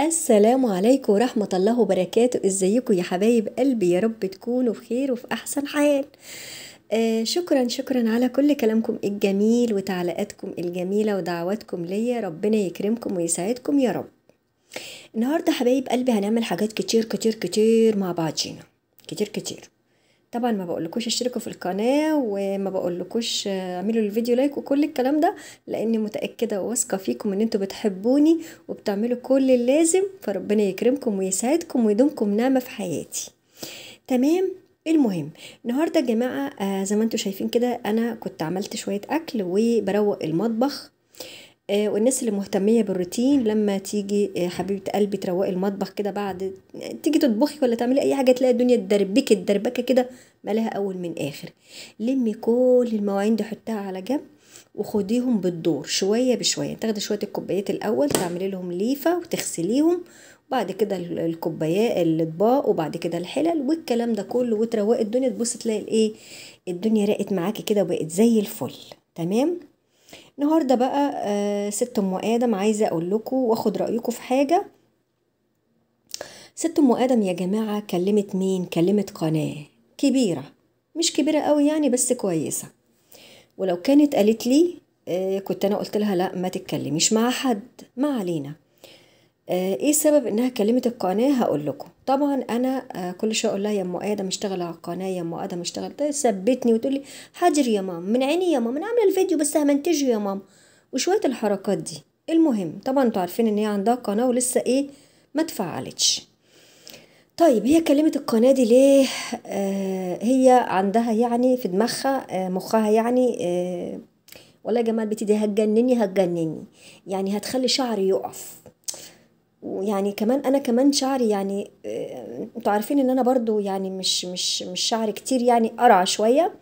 السلام عليكم ورحمة الله وبركاته ازيكم يا حبايب قلبي يا رب تكونوا بخير وفي أحسن حال آه شكرا شكرا على كل كلامكم الجميل وتعليقاتكم الجميلة ودعواتكم ليا ربنا يكرمكم ويسعدكم يا رب النهاردة حبايب قلبي هنعمل حاجات كتير كتير كتير مع بعضينا كتير كتير طبعا ما بقولكوش اشتركوا في القناه وما بقولكوش اعملوا الفيديو لايك وكل الكلام ده لاني متاكده وواثقه فيكم ان انتوا بتحبوني وبتعملوا كل اللازم فربنا يكرمكم ويسعدكم ويدومكم نعمه في حياتي تمام المهم النهارده يا جماعه آه زي ما انتوا شايفين كده انا كنت عملت شويه اكل وبروق المطبخ آه، والناس اللي مهتمية بالروتين لما تيجي آه، حبيبة قلبي تروقي المطبخ كده بعد آه، تيجي تطبخي ولا تعملي أي حاجة تلاقي الدنيا اتدربكت دربكة كده مالها أول من آخر لمي كل المواعين دي حطها على جنب وخديهم بالدور شوية بشوية تاخدي شوية الكوبايات الأول تعملي لهم ليفة وتغسليهم بعد كده الكوبايات الاطباق وبعد كده الحلل والكلام ده كله وتروقي الدنيا تبصي تلاقي الايه الدنيا رقت معاكي كده وبقت زي الفل تمام النهارده بقى آه، ست ام ادم عايزه اقول لكم واخد رايكم في حاجه ست ام ادم يا جماعه كلمت مين كلمت قناه كبيره مش كبيره قوي يعني بس كويسه ولو كانت قالت لي آه، كنت انا قلت لها لا ما تتكلميش مع حد ما علينا آه، ايه سبب انها كلمت القناه هقول لكم طبعا انا آه، كل شويه اقول لها يا ام ادم اشتغل على القناه يا ام ادم اشتغل طيب ثبتني وتقول لي حاضر يا مام من عيني يا مام انا عامله الفيديو بس همنتجه يا مام وشويه الحركات دي المهم طبعا انتوا عارفين ان هي عندها قناه ولسه ايه ما تفعلتش طيب هي كلمة القناة دي ليه؟ آه هي عندها يعني في دماغها آه مخها يعني آه والله يا جماعة بتدي هتجنني هتجنني يعني هتخلي شعري يقف ويعني كمان انا كمان شعري يعني آه، انتوا عارفين ان انا برضو يعني مش مش مش شعري كتير يعني قرع شويه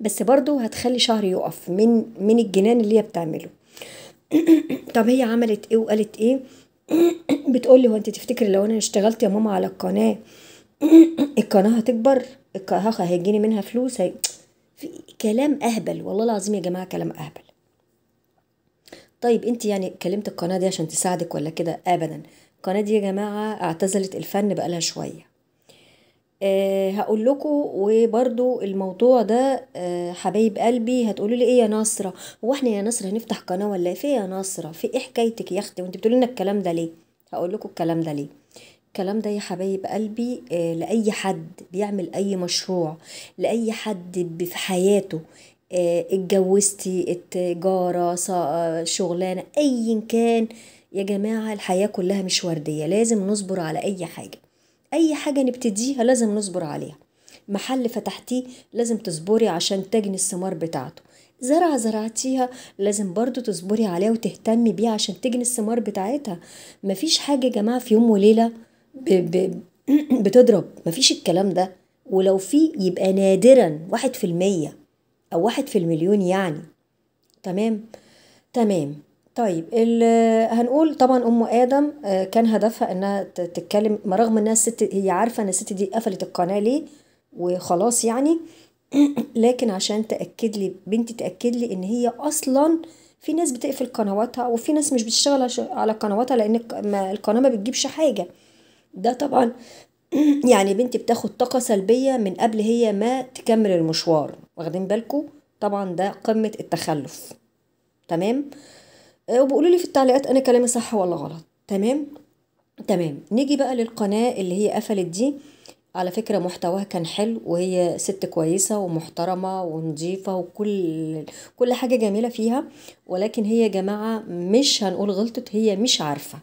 بس برضو هتخلي شعري يقف من من الجنان اللي هي بتعمله طب هي عملت ايه وقالت ايه بتقول لي هو انت تفتكري لو انا اشتغلت يا ماما على القناه القناه هتكبر هيجيني منها فلوس هي... في كلام اهبل والله العظيم يا جماعه كلام اهبل طيب انت يعني كلمت القناه دي عشان تساعدك ولا كده ابدا القناة دي يا جماعة اعتزلت الفن بقالها شوية أه هقول لكم وبرضو الموضوع ده أه حبايب قلبي هتقولوا لي ايه يا نصره هو احنا يا نصره هنفتح قناه ولا في يا نصره في ايه حكايتك يا اختي وانت بتقولي لنا الكلام ده ليه هقول لكم الكلام ده ليه الكلام ده يا حبايب قلبي أه لاي حد بيعمل اي مشروع لاي حد في حياته آه، اتجوزتي التجاره شغلانه ايا كان يا جماعة الحياة كلها مش وردية لازم نصبر على أي حاجة أي حاجة نبتديها لازم نصبر عليها محل فتحتيه لازم تصبري عشان تجني الثمار بتاعته زرعة زرعتيها لازم برضو تصبري عليها وتهتمي بيها عشان تجني الثمار بتاعتها مفيش حاجة يا جماعة في يوم وليلة ب... ب... بتضرب مفيش الكلام ده ولو في يبقى نادرا واحد في المية أو واحد في المليون يعني تمام تمام طيب هنقول طبعا ام ادم آه، كان هدفها انها تتكلم رغم انها الست هي عارفه ان الست دي قفلت القناه ليه وخلاص يعني لكن عشان تاكد لي بنتي تاكد لي ان هي اصلا في ناس بتقفل قنواتها وفي ناس مش بتشتغل على قنواتها لان القناه ما بتجيبش حاجه ده طبعا يعني بنتي بتاخد طاقه سلبيه من قبل هي ما تكمل المشوار واخدين بالكم طبعا ده قمه التخلف تمام آه، وبقولوا لي في التعليقات انا كلامي صح ولا غلط تمام تمام نيجي بقى للقناه اللي هي قفلت دي على فكرة محتواها كان حلو وهي ست كويسة ومحترمة ونظيفة وكل كل حاجة جميلة فيها ولكن هي يا جماعة مش هنقول غلطت هي مش عارفة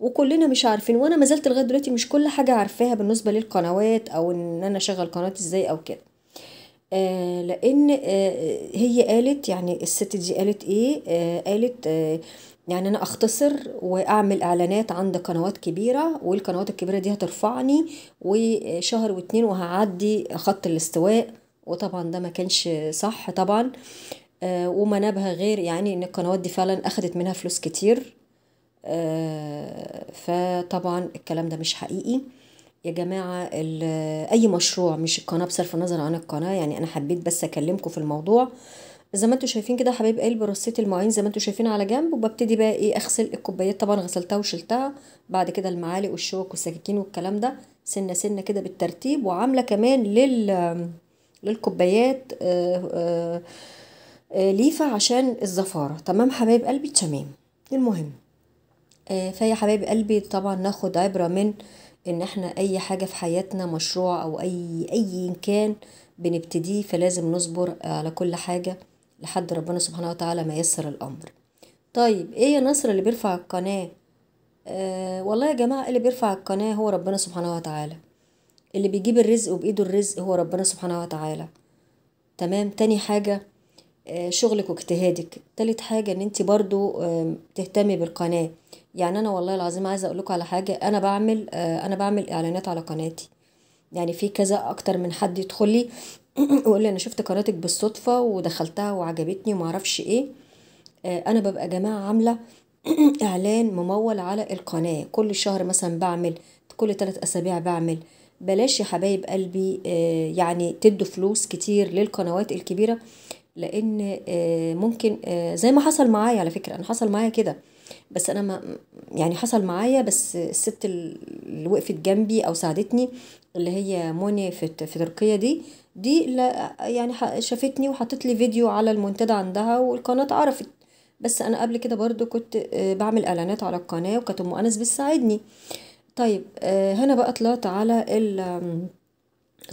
وكلنا مش عارفين وانا ما زلت لغايه دلوقتي مش كل حاجه عارفاها بالنسبه للقنوات او ان انا اشغل قناه ازاي او كده آه لان آه هي قالت يعني الست دي قالت ايه آه قالت آه يعني انا اختصر واعمل اعلانات عند قنوات كبيره والقنوات الكبيره دي هترفعني وشهر واتنين وهعدي خط الاستواء وطبعا ده ما كانش صح طبعا آه وما نبه غير يعني ان القنوات دي فعلا اخدت منها فلوس كتير آه فطبعا الكلام ده مش حقيقي يا جماعة آه، أي مشروع مش القناة بصرف النظر عن القناة يعني أنا حبيت بس أكلمكم في الموضوع زي ما انتوا شايفين كده حبايب قلبي رصيت المواعين زي ما انتوا شايفين على جنب وببتدي بقى ايه اغسل الكوبايات طبعا غسلتها وشلتها بعد كده المعالق والشوك والسكاكين والكلام ده سنه سنه كده بالترتيب وعامله كمان لل آه، للكوبايات آه، ليفه عشان الزفاره تمام حبايب قلبي تمام المهم فيا حبايب قلبي طبعا ناخد عبره من ان احنا اي حاجه في حياتنا مشروع او اي اي كان بنبتديه فلازم نصبر على كل حاجه لحد ربنا سبحانه وتعالى ما يسر الامر طيب ايه يا نصر اللي بيرفع القناه آه والله يا جماعه اللي بيرفع القناه هو ربنا سبحانه وتعالى اللي بيجيب الرزق وبايده الرزق هو ربنا سبحانه وتعالى تمام تاني حاجه آه، شغلك واجتهادك تالت حاجة ان انت برضو آه، تهتمي بالقناة يعني انا والله العظيم عايزة اقولك على حاجة انا بعمل آه، انا بعمل اعلانات على قناتي يعني في كذا اكتر من حد يدخل لي ويقول لي انا شفت قناتك بالصدفة ودخلتها وعجبتني ومعرفش ايه انا ببقى جماعة عاملة اعلان ممول على القناة كل شهر مثلا بعمل كل تلات اسابيع بعمل بلاش يا حبايب قلبي يعني تدوا فلوس كتير للقنوات الكبيرة لان آه، ممكن آه، زي ما حصل معايا على فكره انا حصل معايا كده بس انا ما يعني حصل معايا بس الست اللي وقفت جنبي او ساعدتني اللي هي موني في في تركيا دي دي لا يعني شافتني وحطت لي فيديو على المنتدى عندها والقناه اتعرفت بس انا قبل كده برضو كنت آه، بعمل اعلانات على القناه وكانت ام انس بتساعدني طيب هنا بقى طلعت على ال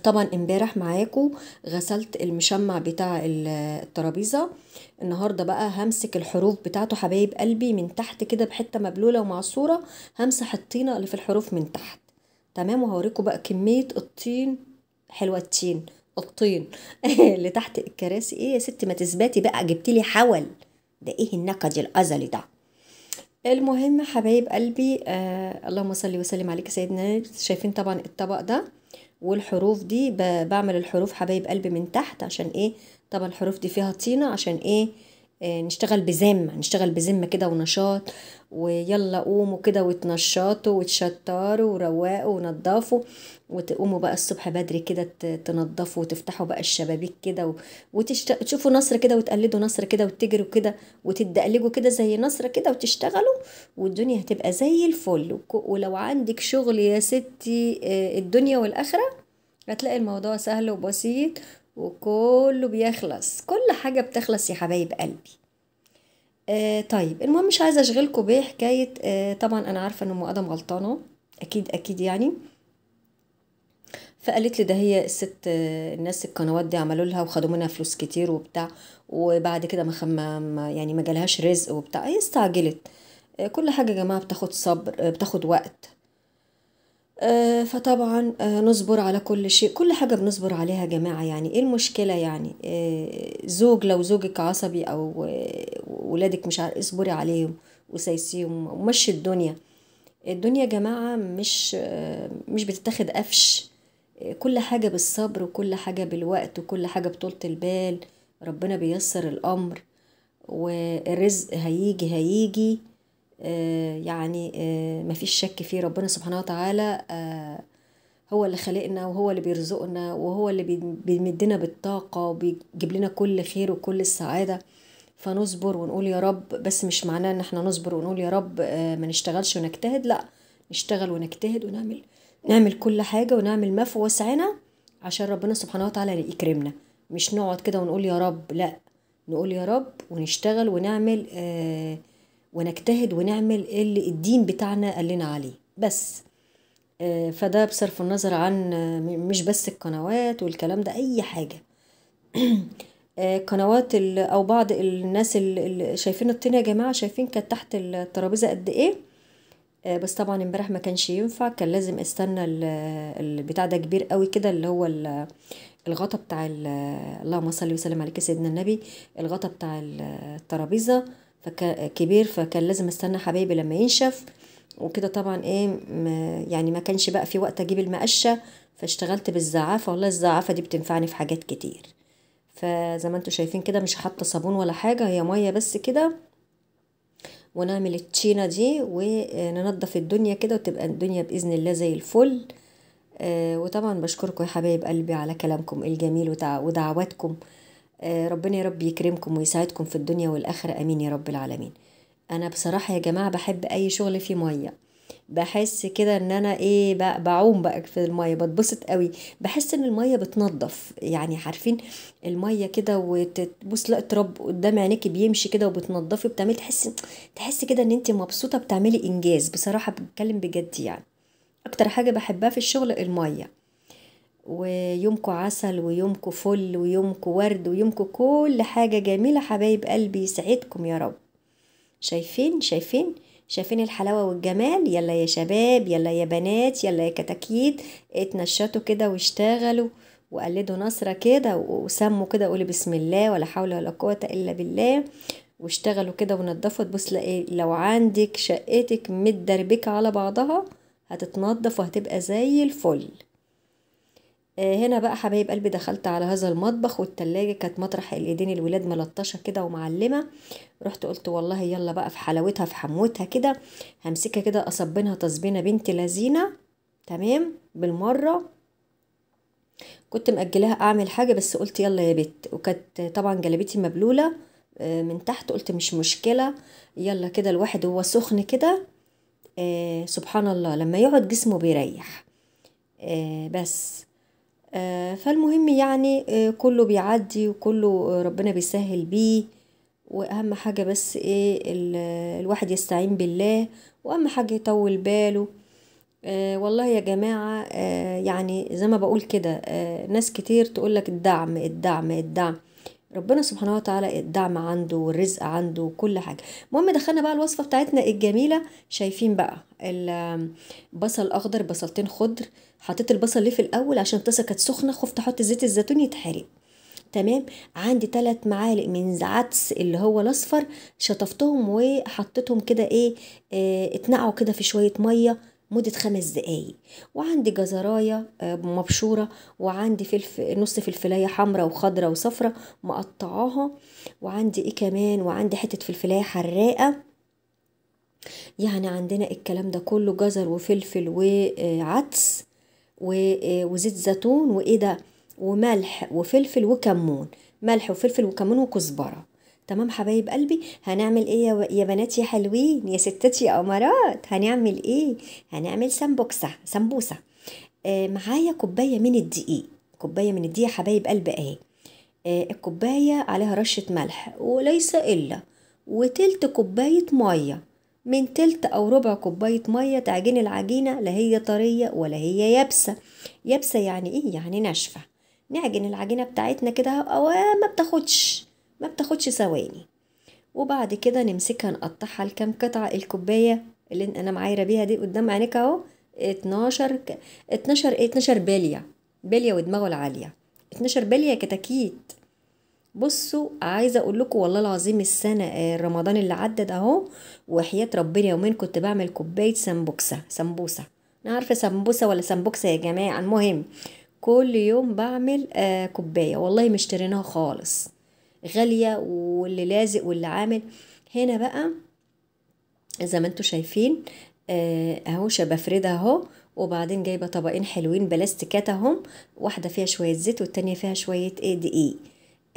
طبعا امبارح معاكم غسلت المشمع بتاع الترابيزه النهارده بقى همسك الحروف بتاعته حبايب قلبي من تحت كده بحته مبلوله ومعصوره همسح الطينه اللي في الحروف من تحت تمام وهوريكم بقى كميه الطين حلوه التين الطين اللي تحت الكراسي ايه يا ست ما تثبتي بقى جبتي لي حول ده ايه النكد الازلي ده المهم حبايب قلبي آه اللهم صل وسلم عليك سيدنا شايفين طبعا الطبق ده والحروف دي بعمل الحروف حبايب قلبي من تحت عشان ايه طبعا الحروف دي فيها طينة عشان ايه آه، نشتغل بزمة نشتغل بزمة كده ونشاط ويلا قوموا كده وتنشطوا وتشطروا ورواقوا ونضفوا وتقوموا بقى الصبح بدري كده تنضفوا وتفتحوا بقى الشبابيك كده وتشوفوا نصر كده وتقلدوا نصر كده وتجروا كده وتدقلجوا كده زي نصر كده وتشتغلوا والدنيا هتبقى زي الفل ولو عندك شغل يا ستي آه، الدنيا والآخرة هتلاقي الموضوع سهل وبسيط وكله بيخلص كل حاجة بتخلص يا حبايب قلبي آه طيب المهم مش عايزة أشغلكم بحكاية آه طبعا أنا عارفة إن أم آدم غلطانة أكيد أكيد يعني فقالت لي ده هي الست آه، الناس القنوات دي عملوا لها وخدوا منها فلوس كتير وبتاع وبعد كده ما خم يعني ما جالهاش رزق وبتاع هي استعجلت آه، كل حاجه يا جماعه بتاخد صبر آه، بتاخد وقت آه، فطبعا آه، نصبر على كل شيء كل حاجة بنصبر عليها يا جماعة يعني ايه المشكلة يعني آه، زوج لو زوجك عصبي او ولادك مش عارف اصبري عليهم وسايسيهم ومشي الدنيا الدنيا يا جماعة مش مش بتتاخد قفش كل حاجة بالصبر وكل حاجة بالوقت وكل حاجة بطولة البال ربنا بيسر الأمر والرزق هيجي هيجي آه، يعني آه، ما فيش شك فيه ربنا سبحانه وتعالى آه، هو اللي خلقنا وهو اللي بيرزقنا وهو اللي بيمدنا بالطاقة وبيجيب لنا كل خير وكل السعادة فنصبر ونقول يا رب بس مش معناه ان احنا نصبر ونقول يا رب ما نشتغلش ونجتهد لا نشتغل ونجتهد ونعمل نعمل كل حاجة ونعمل ما في وسعنا عشان ربنا سبحانه وتعالى يكرمنا مش نقعد كده ونقول يا رب لا نقول يا رب ونشتغل ونعمل آه ونجتهد ونعمل اللي الدين بتاعنا قال لنا عليه بس آه، فده بصرف النظر عن آه، مش بس القنوات والكلام ده اي حاجه آه، قنوات او بعض الناس اللي شايفين الطين يا جماعه شايفين كانت تحت الترابيزه قد ايه بس طبعا امبارح ما كانش ينفع كان لازم استنى البتاع ده كبير قوي كده اللي هو الغطا بتاع اللهم صل وسلم عليك سيدنا النبي الغطا بتاع الترابيزه كبير فكان لازم استنى حبايبي لما ينشف وكده طبعا ايه ما يعني ما كانش بقى في وقت اجيب المقشه فاشتغلت بالزعافه والله الزعافه دي بتنفعني في حاجات كتير فزي ما انتم شايفين كده مش حاطه صابون ولا حاجه هي ميه بس كده ونعمل التشينه دي وننضف الدنيا كده وتبقى الدنيا باذن الله زي الفل آه، وطبعا بشكركم يا حبايب قلبي على كلامكم الجميل ودعواتكم آه، ربنا يا رب يكرمكم ويساعدكم في الدنيا والآخرة أمين يا رب العالمين أنا بصراحة يا جماعة بحب أي شغل فيه مية بحس كده ان انا ايه بقى بعوم بقى في الميه بتبسط قوي بحس ان الميه بتنضف يعني عارفين الميه كده وتبص لا تراب قدام عينيك بيمشي كده وبتنضفي وبتعملي تحس تحس كده ان انت مبسوطه بتعملي انجاز بصراحه بتكلم بجد يعني اكتر حاجه بحبها في الشغل الميه ويومكو عسل ويومكو فل ويومكو ورد ويومكو كل حاجة جميلة حبايب قلبي يسعدكم يا رب شايفين شايفين شايفين الحلاوة والجمال يلا يا شباب يلا يا بنات يلا يا كتاكيد اتنشطوا كده واشتغلوا وقلدوا نصرة كده وسموا كده قولي بسم الله ولا حول ولا قوة إلا بالله واشتغلوا كده ونضفوا تبص لو عندك شقتك متدربكة على بعضها هتتنضف وهتبقى زي الفل آه، هنا بقى حبايب قلبي دخلت على هذا المطبخ والتلاجة كانت مطرح الايدين الولاد ملطشة كده ومعلمة رحت قلت والله يلا بقى في حلاوتها في حموتها كده همسكها كده اصبنها تصبينة بنت لذينة تمام بالمرة كنت مأجلاها اعمل حاجة بس قلت يلا يا بت وكانت طبعا جلبتي مبلولة آه، من تحت قلت مش مشكلة يلا كده الواحد هو سخن كده آه، سبحان الله لما يقعد جسمه بيريح بس آه، فالمهم يعني آه، كله بيعدي وكله آه، ربنا بيسهل بيه واهم حاجه بس ايه الواحد يستعين بالله واهم حاجه يطول باله والله يا جماعه يعني زي ما بقول كده ناس كتير تقولك الدعم الدعم الدعم ربنا سبحانه وتعالى الدعم عنده والرزق عنده وكل حاجه المهم دخلنا بقى الوصفه بتاعتنا الجميله شايفين بقى البصل اخضر بصلتين خضر حطيت البصل ليه في الاول عشان الطاسه كانت سخنه خفت احط زيت الزيتون يتحرق تمام عندي ثلاث معالق من عدس اللي هو الاصفر شطفتهم وحطيتهم كده ايه اه اتنقعوا كده في شويه ميه مدة خمس دقايق وعندي جزراية آه، مبشورة وعندي فلف نص فلفلاية حمراء وخضراء وصفراء مقطعاها وعندي ايه كمان وعندي حتة فلفلاية حراقة يعني عندنا الكلام ده كله جزر وفلفل وعدس آه، وزيت زيتون وايه ده وملح وفلفل وكمون ملح وفلفل وكمون وكزبره تمام حبايب قلبي هنعمل ايه يا بنات يا حلوين يا ستات يا امارات هنعمل ايه هنعمل سمبوكسه سمبوسه آه، معايا كوبايه من الدقيق كوبايه من الدقيق حبايب قلبي اهي آه، الكوبايه عليها رشه ملح وليس الا وتلت كوبايه ميه من تلت أو ربع كوباية مية تعجن العجينة لا هي طرية ولا هي يابسة يابسة يعني إيه؟ يعني ناشفة نعجن العجينة بتاعتنا كده أو ما بتاخدش ما بتاخدش ثواني وبعد كده نمسكها نقطعها لكم قطعة الكوباية اللي أنا معايرة بيها دي قدام عينيك أهو اتناشر اتناشر إيه؟ اتناشر بالية بالية ودماغه العالية اتناشر بالية كتاكيت بصوا عايزه اقول لكم والله العظيم السنه آه، رمضان اللي عدت اهو وحياه ربنا يومين كنت بعمل كوبايه سمبوكسه سمبوسه انا عارفه سمبوسه ولا سمبوكسه يا جماعه المهم كل يوم بعمل آه، كوبايه والله مشتريناها خالص غاليه واللي لازق واللي عامل هنا بقى زي ما انتم شايفين آه اهو شبفردة اهو وبعدين جايبه طبقين حلوين بلاستيكات اهم واحده فيها شويه زيت والتانيه فيها شويه ايه دقيق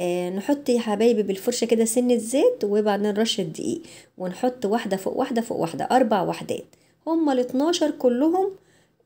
آه، نحط يا حبايبي بالفرشة كده سنة زيت وبعدين رشة دقيق ونحط واحدة فوق واحدة فوق واحدة أربع وحدات هما الاتناشر كلهم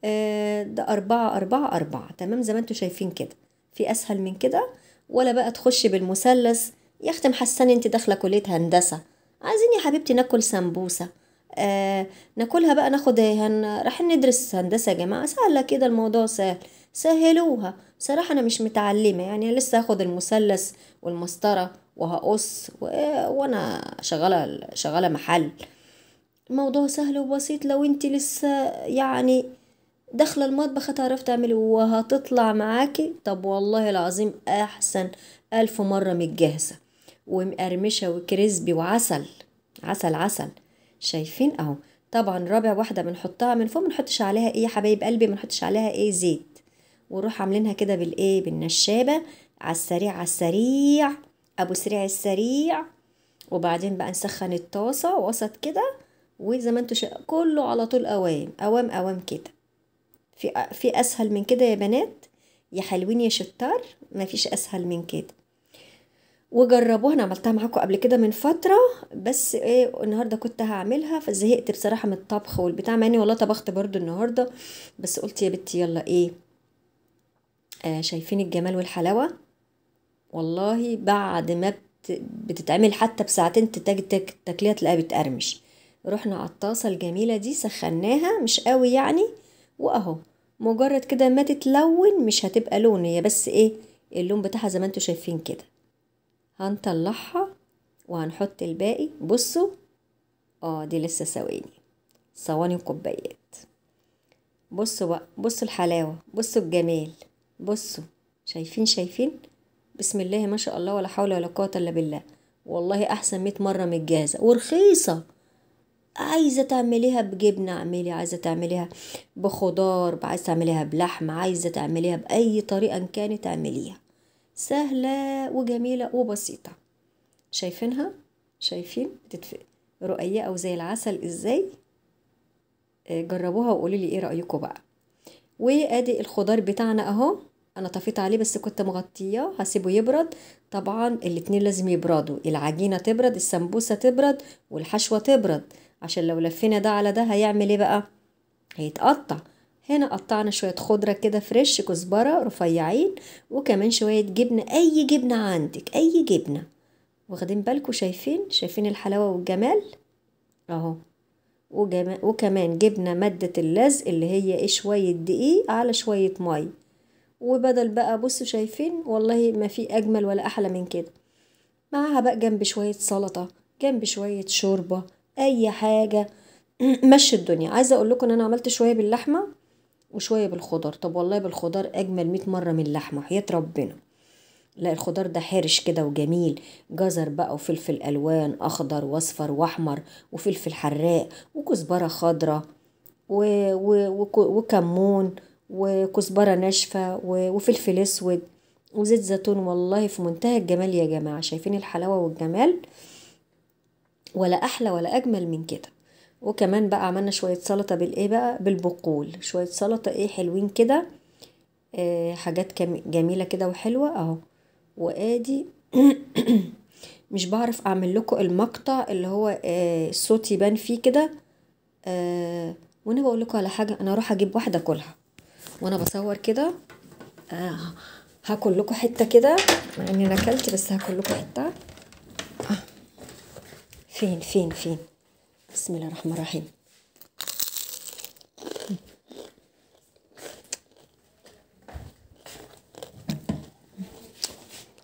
آه، ده أربعة أربعة أربعة تمام زي ما انتوا شايفين كده في أسهل من كده ولا بقى تخش بالمثلث يا أختي محسنة انت داخلة كلية هندسة عايزين يا حبيبتي ناكل سمبوسة آه، ناكلها بقى ناخد هن... رايحين ندرس هندسة يا جماعة سهلة كده الموضوع سهل سهلوها صراحة أنا مش متعلمة يعني لسه هاخد المثلث والمسطرة وهقص و... وأنا شغالة شغالة محل الموضوع سهل وبسيط لو انت لسه يعني داخلة المطبخ هتعرف تعملي وهتطلع معاكي طب والله العظيم أحسن ألف مرة متجهزة ومقرمشة وكريسبي وعسل عسل عسل شايفين اهو طبعا رابع واحده بنحطها من فوق منحطش عليها ايه يا حبايب قلبي منحطش عليها ايه زيت ونروح عاملينها كده بالايه بالنشابه على السريع على السريع ابو سريع السريع وبعدين بقى نسخن الطاسه وسط كده وزي ما انتوا شايفين كله على طول اوام اوام اوام كده في في اسهل من كده يا بنات يا حلوين يا شطار مفيش اسهل من كده وجربوها انا عملتها معاكم قبل كده من فتره بس ايه النهارده كنت هعملها فزهقت بصراحه من الطبخ والبتاع مع اني والله طبخت برضو النهارده بس قلت يا بنتي يلا ايه آه شايفين الجمال والحلاوه والله بعد ما بت بتتعمل حتى بساعتين تتاج تاكليها تلاقيها بتقرمش رحنا على الطاسه الجميله دي سخناها مش قوي يعني واهو مجرد كده ما تتلون مش هتبقى لون هي بس ايه اللون بتاعها زي ما انتوا شايفين كده هنطلعها وهنحط الباقي بصوا اه دي لسه ثواني صواني وكوبايات بصوا بقى بصوا الحلاوة بصوا الجمال بصوا شايفين شايفين بسم الله ما شاء الله ولا حول ولا قوة إلا بالله والله أحسن مية مرة من الجاهزة ورخيصة عايزة تعمليها بجبنة اعملي عايزة تعمليها بخضار عايزة تعمليها بلحمة عايزة تعمليها بأي طريقة كانت اعمليها سهلة وجميلة وبسيطة شايفينها شايفين رؤية او وزي العسل ازاي آه، جربوها وقولوا لي ايه رأيكم بقى وادي الخضار بتاعنا اهو انا طفيت عليه بس كنت مغطياه هسيبه يبرد طبعا الاتنين لازم يبردوا العجينه تبرد السمبوسه تبرد والحشوه تبرد عشان لو لفينا ده على ده هيعمل ايه بقى هيتقطع هنا قطعنا شوية خضرة كده فريش كزبرة رفيعين وكمان شوية جبنة أي جبنة عندك أي جبنة واخدين بالكم شايفين شايفين الحلاوة والجمال اهو وكمان جبنة مادة اللزق اللي هي ايه شوية دقيق على شوية مية وبدل بقى بصوا شايفين والله ما في أجمل ولا أحلى من كده معاها بقى جنب شوية سلطة جنب شوية شوربة أي حاجة مشي الدنيا عايزة أقول لكم إن أنا عملت شوية باللحمة وشويه بالخضر طب والله بالخضار اجمل مئة مره من اللحمه حياه ربنا لا الخضار ده حرش كده وجميل جزر بقى وفلفل الوان اخضر واصفر واحمر وفلفل حراق وكزبره خضراء و... و... وكمون وكزبره ناشفه و... وفلفل اسود وزيت زيتون والله في منتهى الجمال يا جماعه شايفين الحلاوه والجمال ولا احلى ولا اجمل من كده وكمان بقى عملنا شوية سلطة بالايه بقى بالبقول شوية سلطة ايه حلوين كده آه حاجات جميلة كده وحلوة اهو وادي مش بعرف اعمل لكم المقطع اللي هو آه الصوت يبان فيه كده آه وانا بقول لكم على حاجة انا اروح اجيب واحدة اكلها وانا بصور كده آه هاكل لكم حتة كده مع اني انا اكلت بس هاكل لكم حتة آه. فين فين فين بسم الله الرحمن الرحيم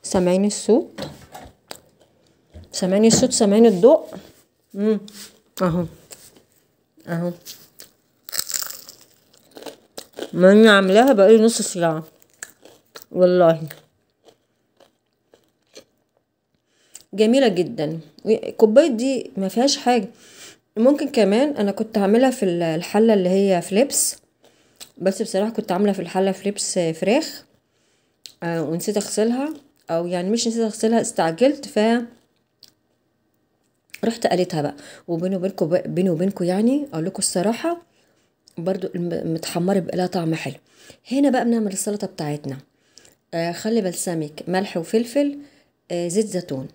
سامعين الصوت سامعين الصوت سامعين الضوء اهو اهو ما انا عاملاها بقالي نص ساعه والله جميله جدا الكوبايه دي ما فيهاش حاجه ممكن كمان انا كنت هعملها في الحله اللي هي فليبس بس بصراحه كنت عامله في الحله فليبس فراخ آه، ونسيت اغسلها او يعني مش نسيت اغسلها استعجلت ف رحت قليتها بقى وبيني وبينكم بيني وبينكم يعني اقول لكم الصراحه برضو متحمره بقى لها طعم حلو هنا بقى بنعمل السلطه بتاعتنا آه، خلي بلسمك ملح وفلفل آه، زيت زيتون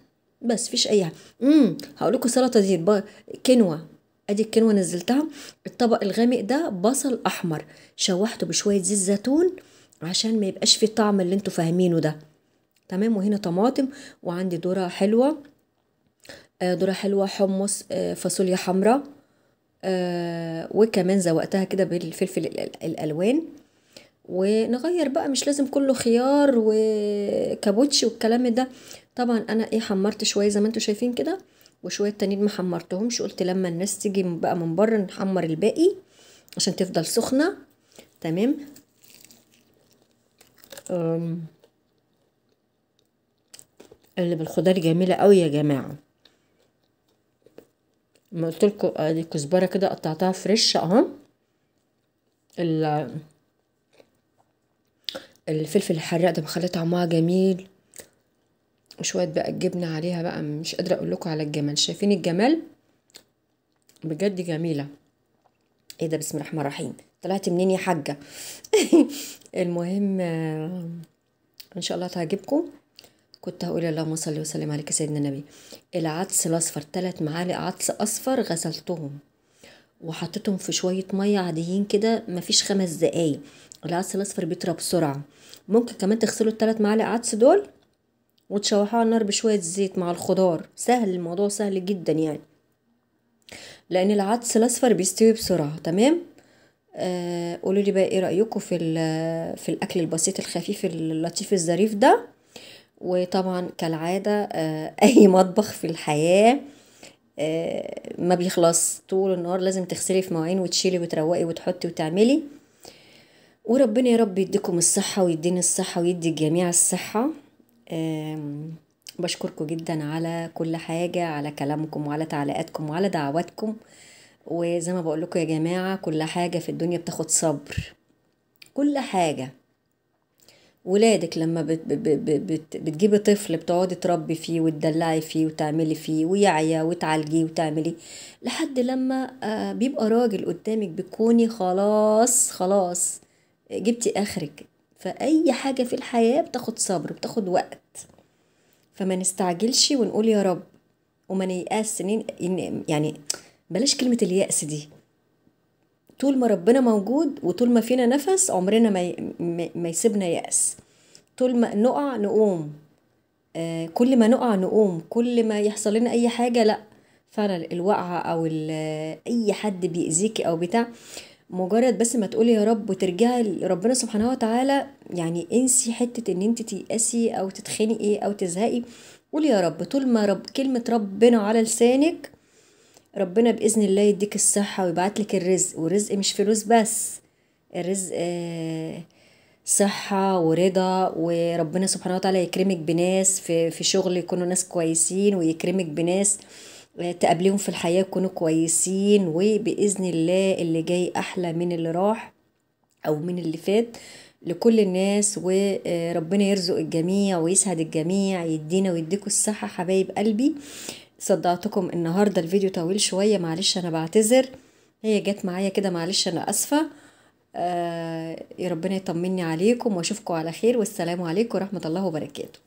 بس فيش اي حاجه امم هقول لكم سلطه دي ب... كنوه ادي الكنوه نزلتها الطبق الغامق ده بصل احمر شوحته بشويه زيت زيتون عشان ما يبقاش فيه الطعم اللي انتوا فاهمينه ده تمام وهنا طماطم وعندي ذره حلوه آه، ذره حلوه حمص آه، فاصوليا حمراء آه، وكمان زوقتها كده بالفلفل الالوان ونغير بقى مش لازم كله خيار وكابوتشي والكلام ده طبعا انا ايه حمرت شويه زي ما انتم شايفين كده وشويه تانيين ما حمرتهمش قلت لما الناس تيجي بقى من بره نحمر الباقي عشان تفضل سخنه تمام اللي بالخضار جميله قوي يا جماعه ما قلت لكم ادي كزبره كده قطعتها فريش اهو الفلفل الحراق ده مخليه طعمها جميل وشويه بقى الجبنه عليها بقى مش قادره اقول لكم على الجمال شايفين الجمال بجد جميله ايه ده بسم الله الرحمن الرحيم طلعت منين يا حاجه المهم آه، ان شاء الله تعجبكم كنت هقول اللهم صل وسلم عليك سيدنا النبي العدس الاصفر ثلاث معالق عدس اصفر غسلتهم وحطيتهم في شويه ميه عاديين كده مفيش خمس دقايق العدس الاصفر بيطرى بسرعه ممكن كمان تغسلوا الثلاث معالق عدس دول وتشوحوها على النار بشويه زيت مع الخضار سهل الموضوع سهل جدا يعني لان العدس الاصفر بيستوي بسرعه تمام آه قولوا لي بقى ايه رايكم في في الاكل البسيط الخفيف اللطيف الظريف ده وطبعا كالعاده آه اي مطبخ في الحياه آه ما بيخلص طول النهار لازم تغسلي في مواعين وتشيلي وتروقي وتحطي وتعملي وربنا يا رب يديكم الصحة ويديني الصحة ويدي الجميع الصحة بشكركم جدا على كل حاجة على كلامكم وعلى تعليقاتكم وعلى دعواتكم وزي ما بقول لكم يا جماعة كل حاجة في الدنيا بتاخد صبر كل حاجة ولادك لما بت بت بتجيبي طفل بتقعدي تربي فيه وتدلعي فيه وتعملي فيه ويعيا وتعالجيه وتعملي لحد لما آه، بيبقى راجل قدامك بتكوني خلاص خلاص جبتي اخرك فأي حاجة في الحياة بتاخد صبر بتاخد وقت فما نستعجلش ونقول يا رب وما نيأس يعني بلاش كلمة اليأس دي طول ما ربنا موجود وطول ما فينا نفس عمرنا ما, ما يسيبنا يأس طول ما نقع نقوم آه كل ما نقع نقوم كل ما يحصل لنا أي حاجة لأ فعلا الوقعة أو أي حد بيأذيكي أو بتاع مجرد بس ما تقولي يا رب وترجعي لربنا سبحانه وتعالى يعني انسي حته ان انت تيأسي او تتخنقي او تزهقي قولي يا رب طول ما رب كلمه ربنا على لسانك ربنا باذن الله يديك الصحه ويبعتلك الرزق والرزق مش فلوس بس الرزق آه، صحة ورضا وربنا سبحانه وتعالى يكرمك بناس في, في شغل يكونوا ناس كويسين ويكرمك بناس تقابليهم في الحياة يكونوا كويسين وبإذن الله اللي جاي أحلى من اللي راح أو من اللي فات لكل الناس وربنا يرزق الجميع ويسعد الجميع يدينا ويديكم الصحة حبايب قلبي صدعتكم النهاردة الفيديو طويل شوية معلش أنا بعتذر هي جت معايا كده معلش أنا أسفة آه، يا ربنا يطمني عليكم واشوفكم على خير والسلام عليكم ورحمة الله وبركاته